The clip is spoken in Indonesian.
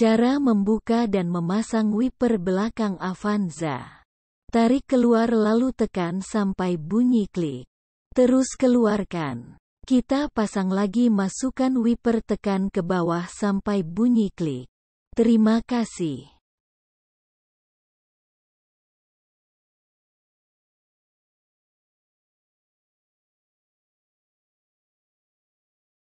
Cara membuka dan memasang wiper belakang Avanza. Tarik keluar lalu tekan sampai bunyi klik. Terus keluarkan. Kita pasang lagi masukkan wiper tekan ke bawah sampai bunyi klik. Terima kasih.